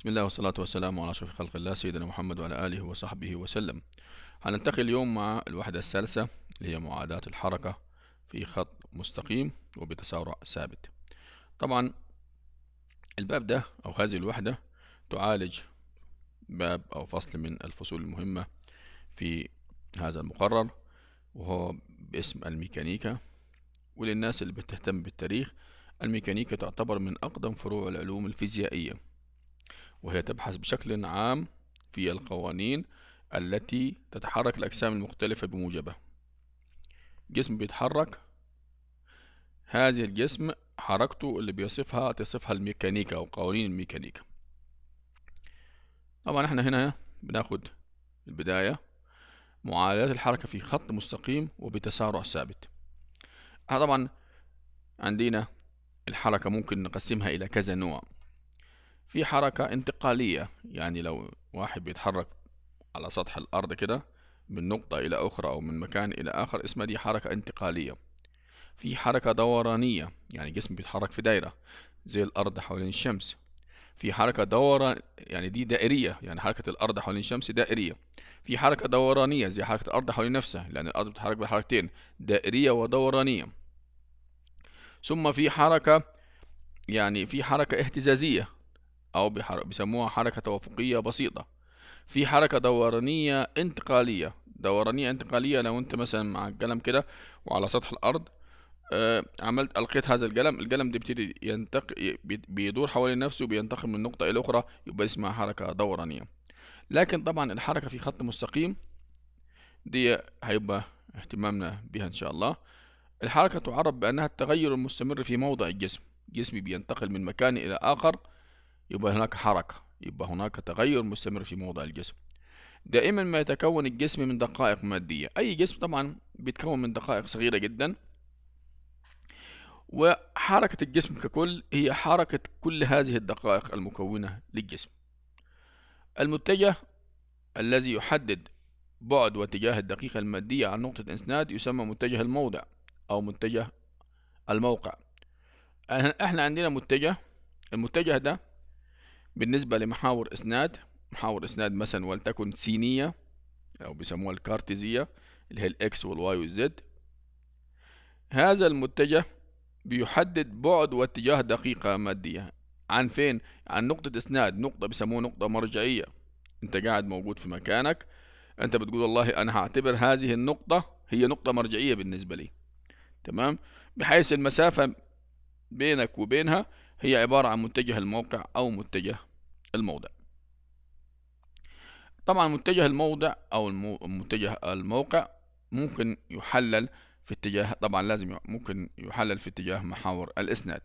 بسم الله والصلاة والسلام على أشرف خلق الله سيدنا محمد وعلى آله وصحبه وسلم هنلتقي اليوم مع الوحدة الثالثة اللي هي معاداة الحركة في خط مستقيم وبتسارع ثابت طبعا الباب ده أو هذه الوحدة تعالج باب أو فصل من الفصول المهمة في هذا المقرر وهو باسم الميكانيكا وللناس اللي بتهتم بالتاريخ الميكانيكا تعتبر من أقدم فروع العلوم الفيزيائية وهي تبحث بشكل عام في القوانين التي تتحرك الأجسام المختلفة بموجبها جسم بيتحرك هذه الجسم حركته اللي بيصفها تصفها الميكانيكا أو قوانين الميكانيكا طبعا احنا هنا بناخد البداية معادلات الحركة في خط مستقيم وبتسارع ثابت طبعا عندنا الحركة ممكن نقسمها إلى كذا نوع في حركة انتقالية يعني لو واحد بيتحرك على سطح الأرض كده من نقطة إلى أخرى أو من مكان إلى آخر اسمها دي حركة انتقالية في حركة دورانية يعني جسم بيتحرك في دايرة زي الأرض حوالين الشمس في حركة دورة يعني دي دائرية يعني حركة الأرض حوالين الشمس دائرية في حركة دورانية زي حركة الأرض حوالين نفسها لأن الأرض بتتحرك بحركتين دائرية ودورانية ثم في حركة يعني في حركة اهتزازية أو بيسموها حركة توافقية بسيطة في حركة دورانية انتقالية دورانية انتقالية لو أنت مثلا مع القلم كده وعلى سطح الأرض آه، عملت ألقيت هذا القلم القلم ده بيبتدي ينتقل بيدور حوالين نفسه بينتقل من نقطة إلى أخرى يبقى اسمها حركة دورانية لكن طبعا الحركة في خط مستقيم دي هيبقى اهتمامنا بها إن شاء الله الحركة تعرف بأنها التغير المستمر في موضع الجسم جسمي بينتقل من مكان إلى آخر يبقى هناك حركة يبقى هناك تغير مستمر في موضع الجسم دائما ما يتكون الجسم من دقائق مادية أي جسم طبعا بيتكون من دقائق صغيرة جدا وحركة الجسم ككل هي حركة كل هذه الدقائق المكونة للجسم المتجه الذي يحدد بعد واتجاه الدقيقة المادية عن نقطة إسناد يسمى متجه الموضع أو متجه الموقع أه، احنا عندنا متجه المتجه ده بالنسبة لمحاور إسناد محاور إسناد مثلا ولتكن سينية أو بيسموها الكارتيزية اللي هي الإكس والواي والزد هذا المتجه بيحدد بعد واتجاه دقيقة مادية عن فين؟ عن نقطة إسناد نقطة بيسموها نقطة مرجعية أنت قاعد موجود في مكانك أنت بتقول والله أنا هعتبر هذه النقطة هي نقطة مرجعية بالنسبة لي تمام؟ بحيث المسافة بينك وبينها هي عبارة عن متجه الموقع أو متجه الموضع طبعا متجه الموضع أو المو... متجه الموقع ممكن يحلل في اتجاه طبعا لازم ممكن يحلل في اتجاه محاور الاسناد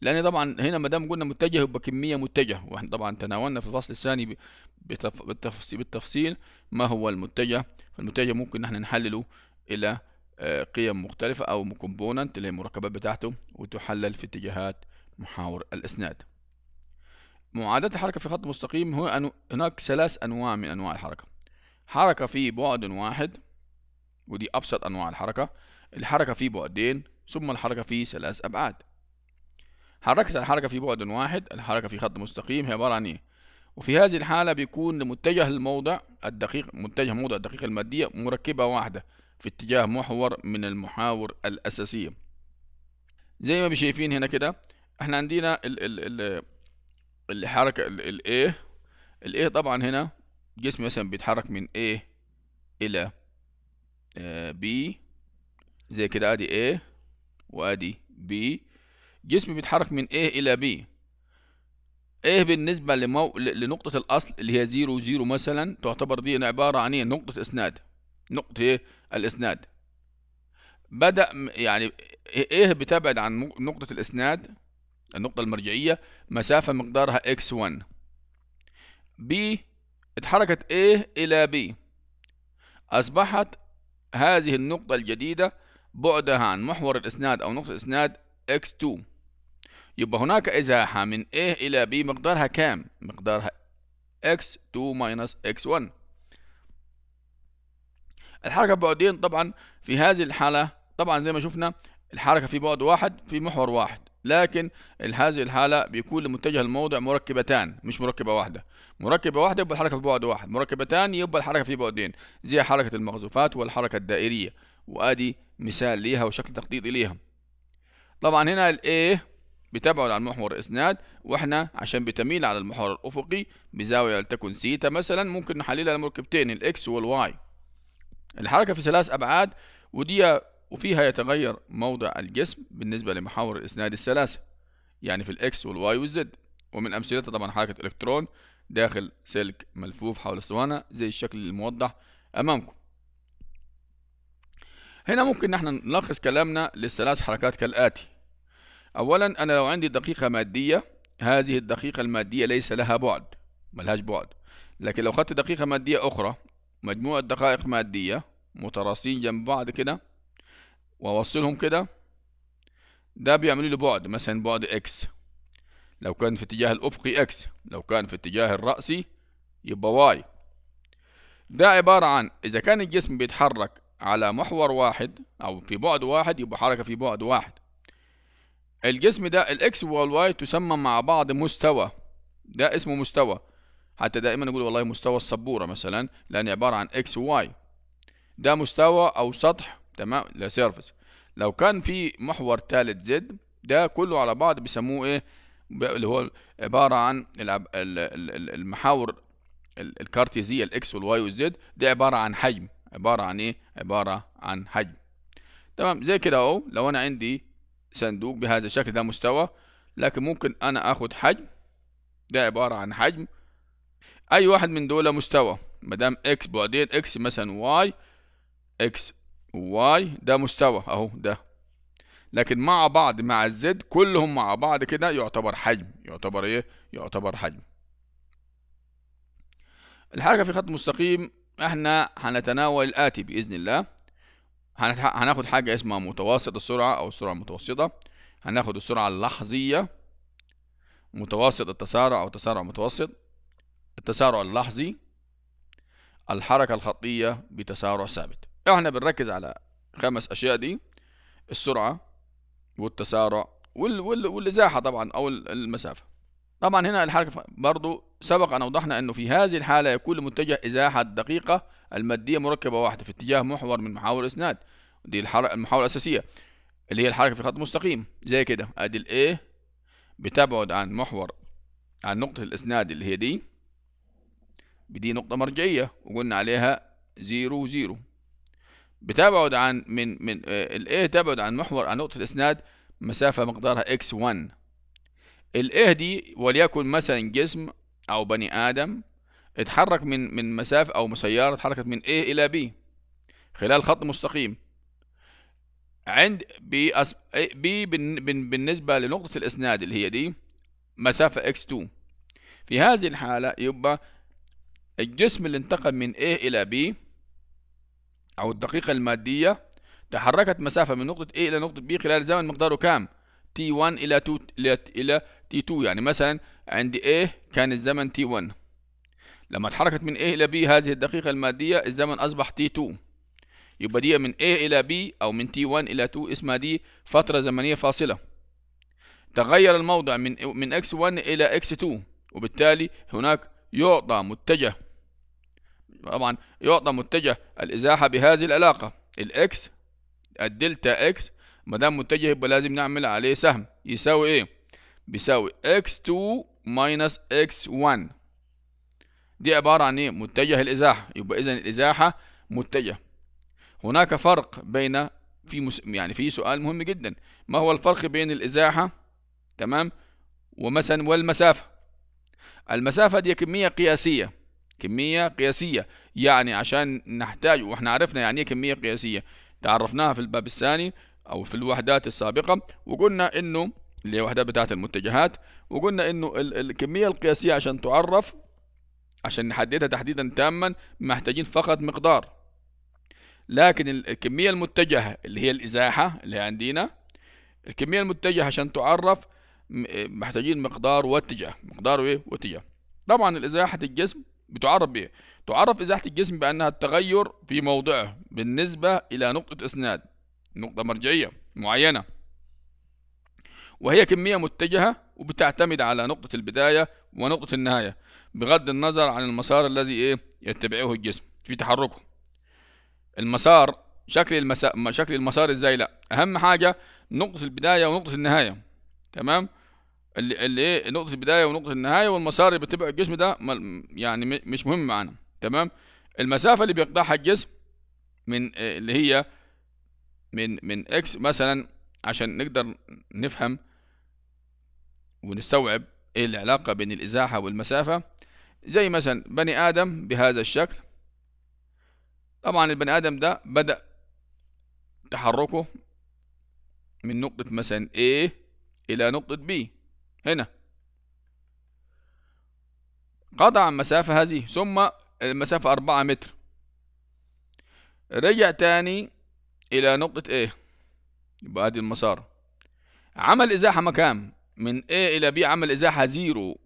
لان طبعا هنا ما دام قلنا متجه يبقى كميه متجه واحنا طبعا تناولنا في الفصل الثاني بالتفصيل, بالتفصيل ما هو المتجه فالمتجه ممكن احنا نحلله الى آه، قيم مختلفه او كومبوننت اللي هي المركبات بتاعته وتحلل في اتجاهات محاور الإسناد معادلة الحركة في خط مستقيم هو أنو... هناك ثلاث أنواع من أنواع الحركة حركة في بعد واحد ودي أبسط أنواع الحركة الحركة في بعدين ثم الحركة في ثلاث أبعاد هنركز على الحركة في بعد واحد الحركة في خط مستقيم هي عبارة عن إيه وفي هذه الحالة بيكون متجه الموضع الدقيق متجه موضع الدقيقة المادية مركبة واحدة في اتجاه محور من المحاور الأساسية زي ما بشايفين هنا كده احنا عندنا ال ال ال الحركة ال A ال A طبعا هنا جسمي مثلا بيتحرك من A إلى آه، B زي كده ادي A وادي B جسمي بيتحرك من A إلى B A بالنسبة لمو... لنقطة الأصل اللي هي زيرو زيرو مثلا تعتبر دي عبارة عن إيه نقطة إسناد نقطة إيه الإسناد بدأ يعني إيه بتبعد عن نقطة الإسناد النقطة المرجعية مسافة مقدارها x1 B اتحركت A إلى B أصبحت هذه النقطة الجديدة بعدها عن محور الإسناد أو نقطة الإسناد x2 يبقى هناك إزاحة من A إلى B مقدارها كام؟ مقدارها x2 minus x1 الحركة بعدين طبعا في هذه الحالة طبعا زي ما شفنا الحركة في بعد واحد في محور واحد لكن هذه الحالة بيكون لمتجه الموضع مركبتان مش مركبة واحدة مركبة واحدة يبقى الحركة في بعد واحد مركبتان يبقى الحركة في بعدين زي حركة المغزوفات والحركة الدائرية وادي مثال ليها وشكل تخطيطي ليها طبعا هنا ال A بتبعد عن محور الاسناد واحنا عشان بتميل على المحور الافقي بزاويه لتكن سيتا مثلا ممكن نحللها لمركبتين الاكس والواي الحركه في ثلاث ابعاد ودي وفيها يتغير موضع الجسم بالنسبة لمحاور الإسناد الثلاثة يعني في الإكس والواي والزد ومن أمثلتها طبعا حركة إلكترون داخل سلك ملفوف حول الصوانة زي الشكل الموضح أمامكم هنا ممكن نحن نلخص كلامنا للثلاث حركات كالآتي أولا أنا لو عندي دقيقة مادية هذه الدقيقة المادية ليس لها بعد ملهاش بعد لكن لو خدت دقيقة مادية أخرى مجموعة دقائق مادية متراصين جنب بعض كده واوصلهم كده ده بيعمل لي بعد مثلا بعد اكس لو كان في اتجاه الافقي اكس لو كان في اتجاه الراسي يبقى واي ده عبارة عن إذا كان الجسم بيتحرك على محور واحد أو في بعد واحد يبقى حركة في بعد واحد الجسم ده الإكس والواي تسمى مع بعض مستوى ده اسمه مستوى حتى دائما نقول والله مستوى السبورة مثلا لأن عبارة عن إكس وواي ده مستوى أو سطح تمام سيرفس لو كان في محور ثالث زد ده كله على بعض بيسموه ايه اللي هو عباره عن المحاور الكارتيزيه الاكس والواي والزد دي عباره عن حجم عباره عن ايه عباره عن حجم تمام زي كده اهو لو انا عندي صندوق بهذا الشكل ده مستوى لكن ممكن انا اخد حجم ده عباره عن حجم اي واحد من دول مستوى مادام اكس بعدين اكس مثلا واي اكس واي ده مستوى اهو ده لكن مع بعض مع الزد كلهم مع بعض كده يعتبر حجم يعتبر ايه يعتبر حجم الحركه في خط مستقيم احنا هنتناول الاتي باذن الله هناخد حاجه اسمها متوسط السرعه او السرعه المتوسطه هناخد السرعه اللحظيه متوسط التسارع او تسارع متوسط التسارع اللحظي الحركه الخطيه بتسارع ثابت إيه، احنا بنركز على خمس اشياء دي السرعه والتسارع وال وال والازاحه طبعا او المسافه طبعا هنا الحركه برضو سبق ان اوضحنا انه في هذه الحاله يكون المتجه ازاحه الدقيقه الماديه مركبه واحده في اتجاه محور من محاور الاسناد دي الحركة المحاولة الاساسيه اللي هي الحركه في خط مستقيم زي كده ادي الـ A بتبعد عن محور عن نقطه الاسناد اللي هي دي دي نقطه مرجعيه وقلنا عليها زيرو زيرو بتبعد عن من من آه، الايه تبعد عن محور عن نقطه الاسناد مسافه مقدارها اكس 1 الايه دي وليكن مثلا جسم او بني ادم اتحرك من من مسافه او مسيره اتحركت من A الى B خلال خط مستقيم عند B B بالنسبه لنقطه الاسناد اللي هي دي مسافه x2 في هذه الحاله يبقى الجسم اللي انتقل من A الى B أو الدقيقة المادية تحركت مسافة من نقطة A إلى نقطة B خلال زمن مقداره كام؟ T1 إلى 2 إلى إلى T2 يعني مثلا عند A كان الزمن T1 لما تحركت من A إلى B هذه الدقيقة المادية الزمن أصبح T2 يبقى دي من A إلى B أو من T1 إلى 2 اسمها دي فترة زمنية فاصلة تغير الموضع من من X1 إلى X2 وبالتالي هناك يعطى متجه طبعا يعطى متجه الازاحه بهذه العلاقه الاكس الدلتا اكس ما دام متجه يبقى لازم نعمل عليه سهم يساوي ايه بيساوي اكس 2 ماينس اكس 1 دي عباره عن ايه متجه الازاحه يبقى اذا الازاحه متجه هناك فرق بين في مس... يعني في سؤال مهم جدا ما هو الفرق بين الازاحه تمام ومثلا والمسافه المسافه دي كميه قياسيه كمية قياسية يعني عشان نحتاج واحنا عرفنا يعني ايه كمية قياسية تعرفناها في الباب الثاني او في الوحدات السابقة وقلنا انه اللي هي وحدات بتاعة المتجهات وقلنا انه الكمية القياسية عشان تعرف عشان نحددها تحديدا تاما محتاجين فقط مقدار لكن الكمية المتجهة اللي هي الإزاحة اللي عندنا الكمية المتجهة عشان تعرف محتاجين مقدار واتجاه مقدار ايه واتجاه طبعا الإزاحة الجسم بتعرف بإيه؟ تعرف إزاحة الجسم بأنها التغير في موضعه بالنسبة إلى نقطة إسناد نقطة مرجعية معينة وهي كمية متجهة وبتعتمد على نقطة البداية ونقطة النهاية بغض النظر عن المسار الذي إيه يتبعه الجسم في تحركه المسار شكل المسار شكل المسار ازاي لا اهم حاجه نقطه البدايه ونقطه النهايه تمام الايه نقطه البدايه ونقطه النهايه والمسار اللي بتبع الجسم ده يعني مش مهم معانا تمام المسافه اللي بيقطعها الجسم من آه، اللي هي من من اكس مثلا عشان نقدر نفهم ونستوعب ايه العلاقه بين الازاحه والمسافه زي مثلا بني ادم بهذا الشكل طبعا البني ادم ده بدا تحركه من نقطه مثلا A الى نقطه B هنا قطع المسافة هذه ثم المسافة أربعة متر رجع تاني إلى نقطة A يبقى ادي المسار عمل إزاحة مكان من A إلى B عمل إزاحة زيرو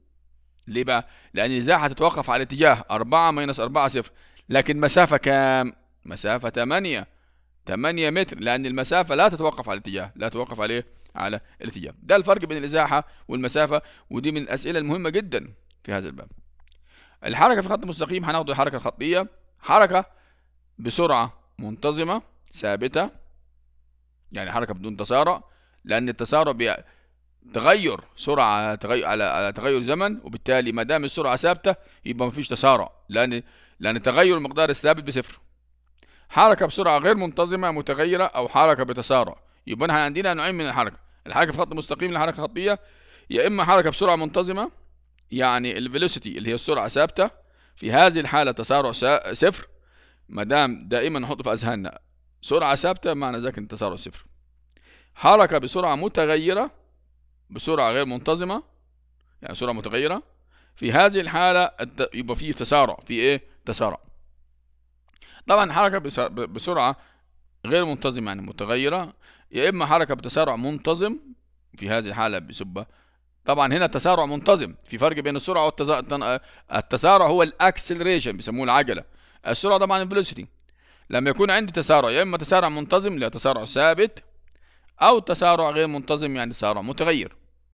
ليه بقى؟ لأن الإزاحة تتوقف على اتجاه أربعة ماينس أربعة صفر لكن مسافة كام؟ مسافة تمانية تمانية متر لأن المسافة لا تتوقف على الاتجاه لا تتوقف عليه على الاتجاه ده الفرق بين الازاحه والمسافه ودي من الاسئله المهمه جدا في هذا الباب الحركه في خط مستقيم هناخد الحركه الخطيه حركه بسرعه منتظمه ثابته يعني حركه بدون تسارع لان التسارع بي... تغير سرعة تغير على على تغير زمن وبالتالي ما دام السرعة ثابتة يبقى ما فيش تسارع لأن لأن تغير المقدار الثابت بصفر. حركة بسرعة غير منتظمة متغيرة أو حركة بتسارع يبقى احنا عندنا نوعين من الحركة الحركه في خط مستقيم لحركه خطيه يا اما حركه بسرعه منتظمه يعني الفيلوسيتي اللي هي السرعه ثابته في هذه الحاله تسارع صفر ما دام دائما نحط في اذهاننا سرعه ثابته معنى ذلك ان التسارع صفر حركه بسرعه متغيره بسرعه غير منتظمه يعني سرعه متغيره في هذه الحاله يبقى في تسارع في ايه تسارع طبعا حركه بسرعه غير منتظمة يعني متغيرة يا إما حركة بتسارع منتظم في هذه الحالة بسبة طبعا هنا تسارع منتظم في فرق بين السرعة والتسارع التسارع هو الاكسلريشن بيسموه العجلة السرعة طبعا الفيلوسيتي لما يكون عندي تسارع يا إما تسارع منتظم اللي تسارع ثابت أو تسارع غير منتظم يعني تسارع متغير